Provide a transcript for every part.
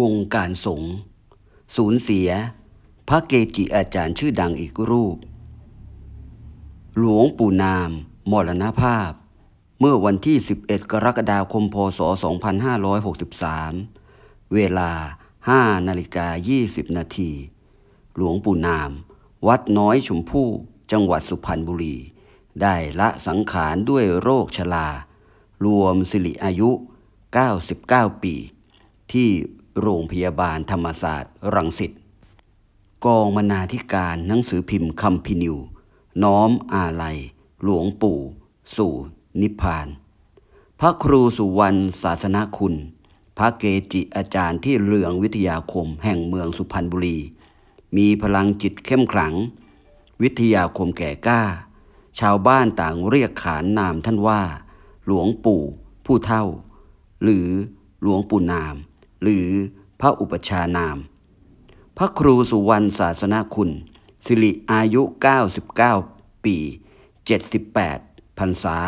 วงการสงฆ์สูญเสีย พระเกจิอาจารย์ชื่อดังอีกรูป หลวงปู่นามมรณภาพ เมื่อวันที่ 11 กรกฎาคมพศ2563 เวลา5นาฬิกา20นาที หลวงปู่นาม วัดน้อยชมพู่จังหวัดสุพรรณบุรี ได้ละสังขารด้วยโรคชรารวมสิริอายุ 99 ปีที่โรงพยาบาลธรรมศาสตร์ รังสิตกองบรรณาธิการหนังสือพิมพ์คำพินิว น้อมอาลัย หลวงปู่ สู่ นิพพาน พระครูสุวรรณศาสนาคุณ พระเกจิ อาจารย์ที่เลืองวิทยาคมแห่งเมืองสุพรรณบุรี มีพลังจิตเข้มขลัง วิทยาคมแก่กล้า ชาวบ้านต่างเรียกขานนามท่านว่า หลวงปู่ ผู้เท่า หรือหลวงปู่นามหรือพระอุปชานาม พระครูสุวรรณศาสนาคุณ สิริอายุ 99 ปี 78 พรรษา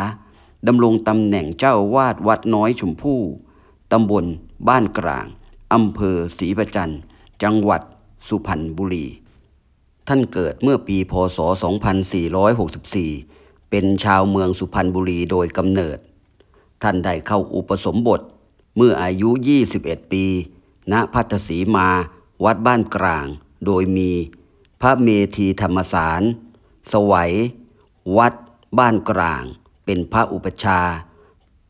ดำรงตำแหน่งเจ้าวาดวัดน้อยชมพู่ตำบลบ้านกลางอำเภอศรีประจันจังหวัดสุพรรณบุรี ท่านเกิดเมื่อปีพศ 2464 เป็นชาวเมืองสุพรรณบุรีโดยกำเนิด ท่านได้เข้าอุปสมบทเมื่ออายุ 21 ปี ณ พัทสีมา วัดบ้านกลาง โดยมี พระเมธีธรรมสาร สวัย วัดบ้านกลาง เป็นพระอุปชา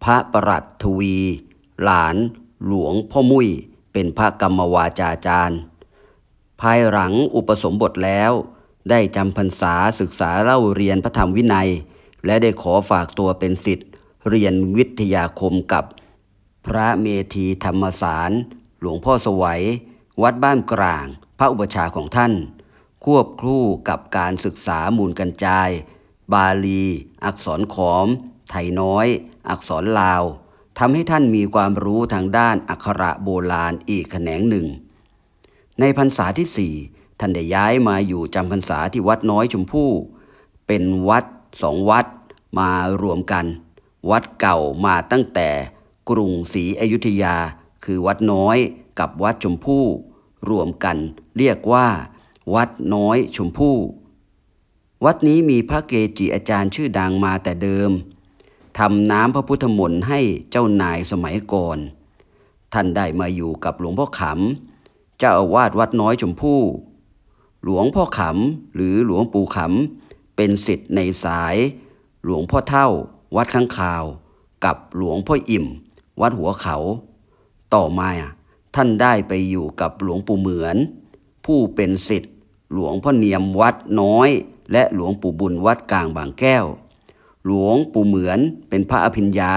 พระประหลัดทวี หลานหลวงพ่อมุ้ยเป็นพระกรรมวาจาจารย์ ภายหลังอุปสมบทแล้ว ได้จำพรรษาศึกษาเล่าเรียนพระธรรมวินัย และได้ขอฝากตัวเป็นสิทธิ์เรียนวิทยาคมกับพระเมธีธรรมสาร หลวงพ่อสวัย วัดบ้านกลาง พระอุปชาของท่าน ควบคู่กับการศึกษามูลกันจาย บาลี อักษรขอม ไทยน้อย อักษรลาวทำให้ท่านมีความรู้ทางด้านอักขระโบราณอีกแขนงหนึ่ง ในพรรษาที่สี่ท่านได้ย้ายมาอยู่จำพรรษาที่วัดน้อยชมพู่ เป็นวัดสองวัดมารวมกัน วัดเก่ามาตั้งแต่กรุงศรีอยุธยาคือวัดน้อยกับวัดชมพู่รวมกันเรียกว่า วัดน้อยชมพู่วัดนี้มีพระเกจิอาจารย์ชื่อดังมาแต่เดิมทำน้ำพระพุทธมนต์ให้เจ้านายสมัยก่อนท่านได้มาอยู่กับหลวงพ่อขำเจ้าอาวาสวัดน้อยชมพู่หลวงพ่อขำหรือหลวงปู่ขำเป็นสิทธิ์ในสาย หลวงพ่อเท่า วัดข้างข่าว กับหลวงพ่ออิ่มวัดหัวเขา ต่อมาท่านได้ไปอยู่กับหลวงปู่เหมือน ผู้เป็นศิษย์หลวงพ่อเนียมวัดน้อย และหลวงปู่บุญวัดกลางบางแก้ว หลวงปู่เหมือนเป็นพระอภิญญา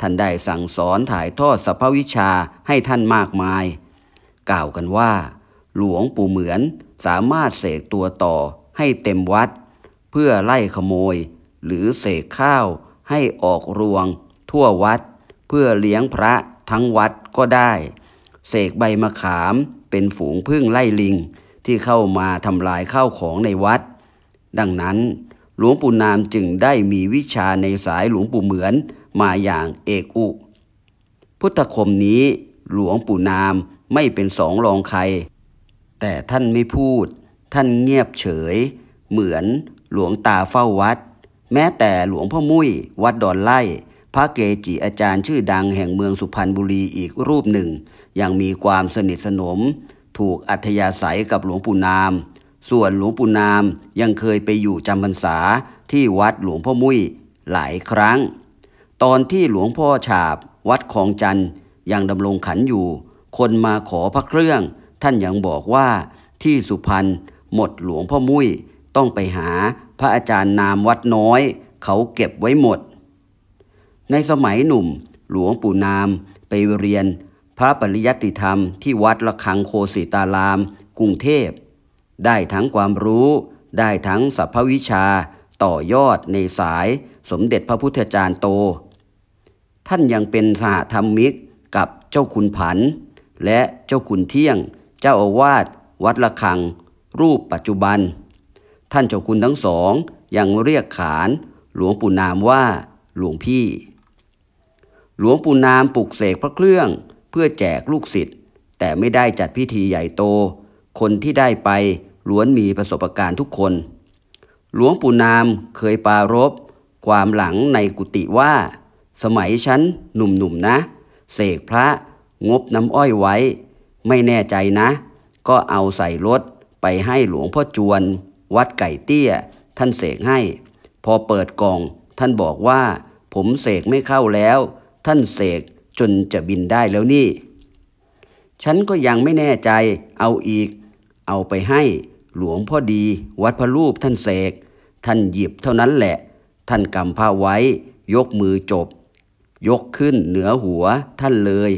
ท่านได้สั่งสอนถ่ายทอดสภาวิชาให้ท่านมากมาย กล่าวกันว่า หลวงปู่เหมือนสามารถเสกตัวต่อให้เต็มวัด เพื่อไล่ขโมย หรือเสกข้าวให้ออกรวงทั่ววัดเพื่อเลี้ยงพระทั้งวัดก็ได้เสกใบมะขามเป็นฝูงพึ่งไล่ลิงที่เข้ามาทำลายข้าวของในวัด ดังนั้นหลวงปู่นามจึงได้มีวิชาในสายหลวงปู่เหมือนมาอย่างเอกอุพุทธคมนี้หลวงปู่นามไม่เป็นสองรองใคร แต่ท่านไม่พูดท่านเงียบเฉย เหมือนหลวงตาเฝ้าวัด แม้แต่หลวงพ่อมุ้ยวัดดอนไล่พระเกจิอาจารย์ชื่อดังแห่งเมืองสุพรรณบุรีอีกรูปหนึ่ง ยังมีความสนิทสนม ถูกอัธยาศัยกับหลวงปู่นาม ส่วนหลวงปู่นามยังเคยไปอยู่จำพรรษาที่วัดหลวงพ่อมุ้ยหลายครั้ง ตอนที่หลวงพ่อฉาบ วัดของจันยังดำรงขันอยู่ คนมาขอพระเครื่อง ท่านยังบอกว่าที่สุพรรณหมดหลวงพ่อมุ้ยต้องไปหาพระอาจารย์นามวัดน้อย เขาเก็บไว้หมดในสมัยหนุ่ม หลวงปู่นาม ไปเรียน พระปริยัติธรรมที่วัดละคังโคสิตารามกรุงเทพได้ทั้งความรู้ได้ทั้งสัพพวิชาต่อยอดในสายสมเด็จพระพุทธจารย์โต ท่านยังเป็นสหธรรมิกกับเจ้าคุณผันและเจ้าคุณเที่ยง เจ้าอาวาสวัดละคัง รูปปัจจุบัน ท่านเจ้าคุณทั้งสองยังเรียกขานหลวงปู่นามว่า หลวงพี่หลวงปู่นามปลุกเสกพระเครื่อง เพื่อแจกลูกศิษย์แต่ไม่ได้จัดพิธีใหญ่โต คนที่ได้ไปล้วนมีประสบการณ์ทุกคน หลวงปู่นามเคยปารบความหลังในกุฏิว่า สมัยฉันหนุ่มๆนนะเสกพระงบน้ำอ้อยไว้ ไม่แน่ใจนะ ก็เอาใส่รถไปให้หลวงพ่อจวน วัดไก่เตี้ยท่านเสกให้ พอเปิดกล่องท่านบอกว่า ผมเสกไม่เข้าแล้วท่านเสกจนจะบินได้แล้วนี่ ฉันก็ยังไม่แน่ใจ เอาอีก เอาไปให้ หลวงพ่อดี วัดพระรูปท่านเสก ท่านหยิบเท่านั้นแหละ ท่านกำผ้าไว้ ยกมือจบ ยกขึ้นเหนือหัวท่านเลย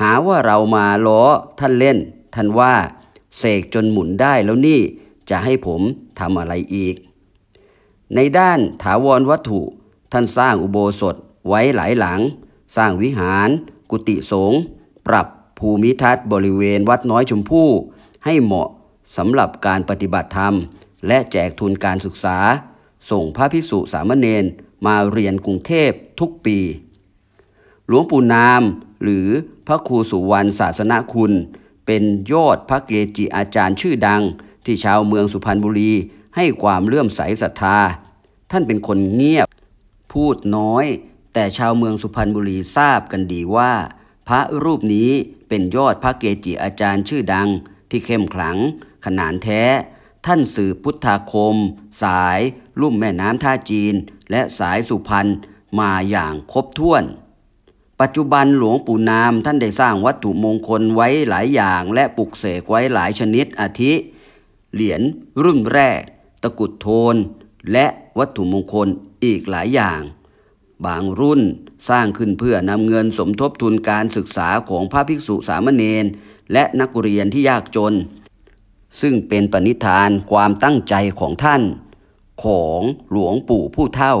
หาว่าเรามาล้อท่านเล่น ท่านว่าเสกจนหมุนได้แล้วนี่จะให้ผมทำอะไรอีก ในด้านถาวรวัตถุท่านสร้างอุโบสถไว้หลายหลังสร้างวิหารกุฏิสงฆ์ปรับภูมิทัศน์บริเวณวัดน้อยชมพู่ให้เหมาะสำหรับการปฏิบัติธรรมและแจกทุนการศึกษา ส่งพระภิกษุสามเณรมาเรียนกรุงเทพทุกปี หลวงปู่นามหรือพระครูสุวรรณศาสนาคุณ เป็นยอดพระเกจิอาจารย์ชื่อดังที่ชาวเมืองสุพรรณบุรีให้ความเลื่อมใสศรัทธา ท่านเป็นคนเงียบ พูดน้อยแต่ชาวเมืองสุพรรณบุรีทราบกันดีว่า พระรูปนี้เป็นยอดพระเกจิอาจารย์ชื่อดัง ที่เข้มขลัง ขนานแท้ ท่านสื่อพุทธาคม สาย ลุ่มแม่น้ำท่าจีน และสายสุพรรณมาอย่างครบถ้วน ปัจจุบันหลวงปู่นามท่านได้สร้างวัตถุมงคลไว้หลายอย่างและปลุกเสกไว้หลายชนิดอาทิ เหรียญรุ่นแรก ตะกุดโทน และวัตถุมงคลอีกหลายอย่างบางรุ่นสร้างขึ้นเพื่อนำเงินสมทบทุนการศึกษาของพระภิกษุสามเณรและนักเรียนที่ยากจน ซึ่งเป็นปณิธานความตั้งใจของท่าน ของหลวงปู่ผู้เท่า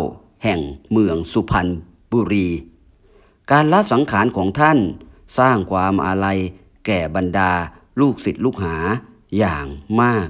แห่งเมืองสุพรรณบุรี การละสังขารของท่านสร้างความอาลัยแก่บรรดาลูกศิษย์ลูกหาอย่างมาก